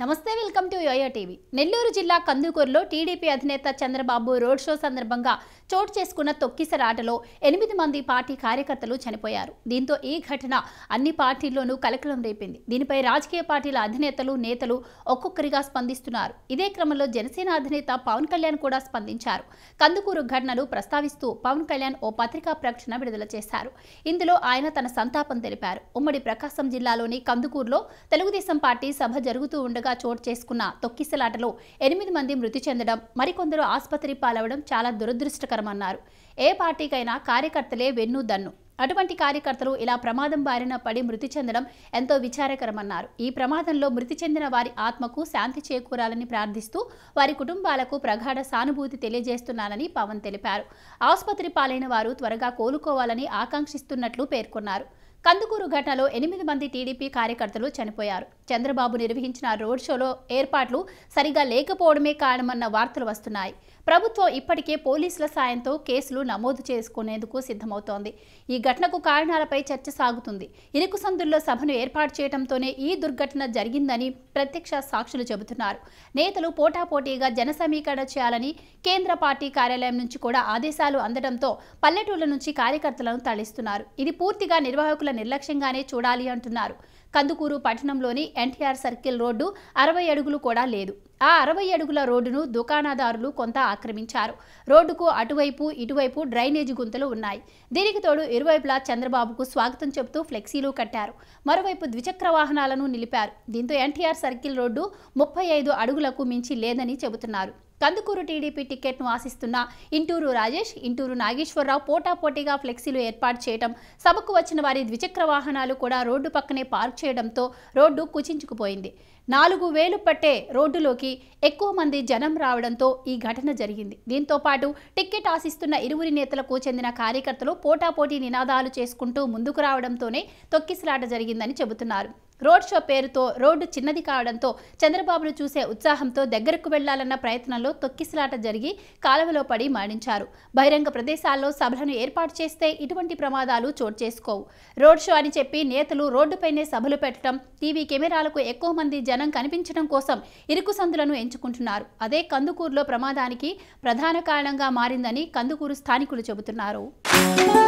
నమస్తే welcome to YoYo TV Nellore జిల్లా కందుకూరులో టీడీపీ అధినేత చంద్రబాబు రోడ్ షో సందర్భంగా చోటు చేసుకున్న తొక్కిసరాటలో ఎనిమిది మంది పార్టీ కార్యకర్తలు చనిపోయారు దీంతో ఈ ఘటన అన్ని పార్టీల్లోనూ కలకలం రేపింది దీనిపై రాజకీయ పార్టీల అధినేతలు నేతలు ఒక్కొక్కరిగా స్పందిస్తున్నారు ఇదే క్రమంలో జనసేన అధినేత పవన్ కళ్యాణ్ కూడా స్పందించారు కందుకూరు ఘటనలు ప్రస్తావిస్తూ పవన్ కళ్యాణ్ ఓ పత్రికా ప్రకటన విడుదల చేశారు ఇందులో ఆయన తన సంతాపం తెలిపారు ఉమ్మడి ప్రకాశం జిల్లాలోని కందుకూరులో తెలుగుదేశం పార్టీ సభ జరుగుతూ ఉండగా వేగంగా చోటు చేసుకున్న తొక్కిసలాటలో ఎనిమిది మంది మృతి చెందడం మరికొందరు ఆసుపత్రి పాలవడం చాలా దురదృష్టకరమన్నారు ఏ పార్టీకైనా కార్యకర్తలే వెన్ను దన్ను అటువంటి కార్యకర్తలు ఇలా ప్రమాదం బారిన పడి మృతి చెందడం ఎంతో విచారకరమన్నారు ఈ ప్రమాదంలో మృతి చెందిన వారి ఆత్మకు శాంతి చేకూరాలని ప్రార్థిస్తూ వారి కుటుంబాలకు ప్రగాఢ సానుభూతి తెలియజేస్తున్నానని పవన్ తెలిపారు ఆసుపత్రి పాలైన వారు త్వరగా కోలుకోవాలని ఆకాంక్షిస్తున్నట్లు పేర్కొన్నారు కందుకూరు ఘటనలో ఎనిమిది మంది టీడీపీ కార్యకర్తలు చనిపోయారు చంద్రబాబు నిర్వహించిన రోడ్ షోలో ఏర్పాట్లు సరిగా లేకపోవడమే కారణమన్న వార్తలు వస్తున్నాయి ప్రభుత్వం ఇప్పటికే పోలీసుల సాయంతో కేసులు నమోదు చేసుకునేందుకు సిద్ధమవుతోంది ఈ ఘటనకు కారణాలపై చర్చ సాగుతుంది ఇరుకుసందుల్లో సభను ఏర్పాటు చేయడంతోనే ఈ దుర్ఘటన జరిగిందని ప్రత్యక్ష సాక్షులు చెబుతున్నారు నేతలు పోటాపోటీగా జన సమీకరణ చేయాలని కేంద్ర పార్టీ కార్యాలయం నుంచి కూడా ఆదేశాలు అందడంతో పల్లెటూళ్ల నుంచి కార్యకర్తలను తరలిస్తున్నారు ఇది పూర్తిగా నిర్వాహకుల అధికారుల నిర్లక్ష్యంగానే చూడాలి అంటున్నారు కందుకూరు పట్టణంలోని ఎన్టీఆర్ సర్కిల్ రోడ్డు అరవై అడుగులు కూడా లేదు ఆ అరవై అడుగుల రోడ్డును దుకాణదారులు కొంత ఆక్రమించారు రోడ్డుకు అటువైపు ఇటువైపు డ్రైనేజీ గుంతలు ఉన్నాయి దీనికి తోడు ఇరువైపులా చంద్రబాబుకు స్వాగతం చెబుతూ ఫ్లెక్సీలు కట్టారు మరోవైపు ద్విచక్ర వాహనాలను నిలిపారు దీంతో ఎన్టీఆర్ సర్కిల్ రోడ్డు ముప్పై ఐదు అడుగులకు మించి లేదని చెబుతున్నారు కందుకూరు టీడీపీ టికెట్ను ఆశిస్తున్న ఇంటూరు రాజేష్ ఇంటూరు నాగేశ్వరరావు పోటాపోటీగా ఫ్లెక్సీలు ఏర్పాటు చేయడం సభకు వచ్చిన వారి ద్విచక్ర వాహనాలు కూడా రోడ్డు పక్కనే పార్క్ చేయడంతో రోడ్డు కుచించుకుపోయింది నాలుగు వేలు పట్టే రోడ్డులోకి ఎక్కువ మంది జనం రావడంతో ఈ ఘటన జరిగింది దీంతో పాటు టికెట్ ఆశిస్తున్న ఇరువురి నేతలకు చెందిన కార్యకర్తలు పోటాపోటీ నినాదాలు చేసుకుంటూ ముందుకు రావడంతోనే తొక్కిసలాట జరిగిందని చెబుతున్నారు రోడ్ షో పేరుతో రోడ్డు చిన్నది కావడంతో చంద్రబాబును చూసే ఉత్సాహంతో దగ్గరకు వెళ్లాలన్న ప్రయత్నంలో తొక్కిసలాట జరిగి కాలువలో పడి మరణించారు బహిరంగ ప్రదేశాల్లో సభలను ఏర్పాటు చేస్తే ఇటువంటి ప్రమాదాలు చోటు చేసుకోవు రోడ్ షో అని చెప్పి నేతలు రోడ్డుపైనే సభలు పెట్టడం టీవీ కెమెరాలకు ఎక్కువ మంది జనం కనిపించడం కోసం ఇరుకు సందులను ఎంచుకుంటున్నారు అదే కందుకూరులో ప్రమాదానికి ప్రధాన కారణంగా మారిందని కందుకూరు స్థానికులు చెబుతున్నారు